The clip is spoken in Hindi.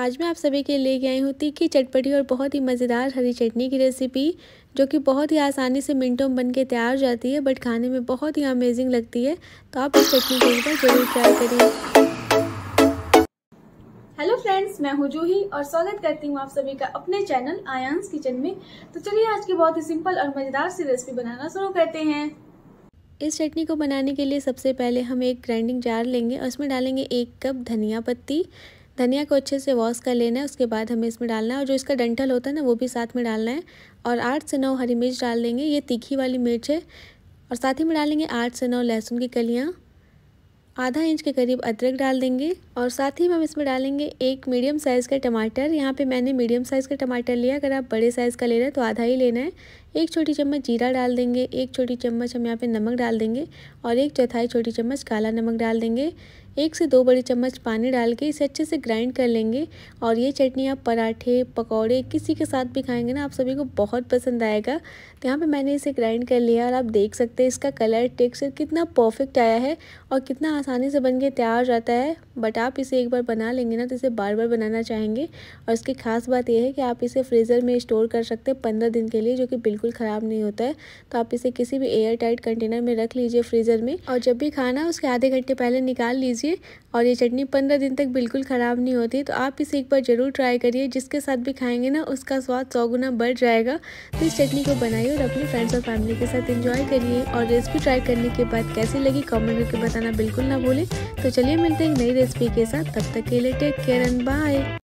आज मैं आप सभी के लिए आई हूँ तीखी चटपटी और बहुत ही मज़ेदार हरी चटनी की रेसिपी जो कि बहुत ही आसानी से मिनटों में बन के तैयार हो जाती है बट खाने में बहुत ही अमेजिंग लगती है तो आप इस चटनी को एक बार जरूर ट्राई करिए हेलो फ्रेंड्स मैं हूँ जूही और स्वागत करती हूँ आप सभी का अपने चैनल आयांस किचन में तो चलिए आज की बहुत ही सिंपल और मज़ेदार सी रेसिपी बनाना शुरू करते हैं इस चटनी को बनाने के लिए सबसे पहले हम एक ग्राइंडिंग जार लेंगे और उसमें डालेंगे एक कप धनिया पत्ती धनिया को अच्छे से वॉश कर लेना है उसके बाद हमें इसमें डालना है और जो इसका डंठल होता है ना वो भी साथ में डालना है और आठ से नौ हरी मिर्च डाल देंगे ये तीखी वाली मिर्च है और साथ ही में डालेंगे आठ से नौ लहसुन की कलियाँ आधा इंच के करीब अदरक डाल देंगे और साथ ही हम इसमें डालेंगे एक मीडियम साइज़ का टमाटर यहाँ पे मैंने मीडियम साइज़ का टमाटर लिया अगर आप बड़े साइज़ का ले रहे हैं तो आधा ही लेना है एक छोटी चम्मच जीरा डाल देंगे एक छोटी चम्मच हम यहाँ पे नमक डाल देंगे और एक चौथाई छोटी चम्मच काला नमक डाल देंगे एक से दो बड़ी चम्मच पानी डाल के इसे अच्छे से ग्राइंड कर लेंगे और ये चटनी आप पराठे पकौड़े किसी के साथ भी खाएंगे ना आप सभी को बहुत पसंद आएगा तो यहाँ पे मैंने इसे ग्राइंड कर लिया और आप देख सकते हैं इसका कलर टेक्सचर कितना परफेक्ट आया है और कितना आसानी से बन के तैयार हो जाता है बट आप इसे एक बार बना लेंगे ना तो इसे बार बार बनाना चाहेंगे और इसकी खास बात यह है कि आप इसे फ्रीज़र में स्टोर कर सकते हैं पंद्रह दिन के लिए जो कि बिल्कुल ख़राब नहीं होता है तो आप इसे किसी भी एयर टाइट कंटेनर में रख लीजिए फ्रीज़र में और जब भी खाना उसके आधे घंटे पहले निकाल लीजिए और ये चटनी पंद्रह दिन तक बिल्कुल ख़राब नहीं होती तो आप इसे एक बार ज़रूर ट्राई करिए जिसके साथ भी खाएंगे ना उसका स्वाद सौ गुना बढ़ जाएगा तो इस चटनी को बनाइए और अपने फ्रेंड्स और फैमिली के साथ इंजॉय करिए और रेसिपी ट्राई करने के बाद कैसी लगी कॉमेंट करके बताना बिल्कुल ना भूलें तो चलिए मिलते हैं नई रेसिपी के साथ तब तक के लिए टेक केयर एंड बाय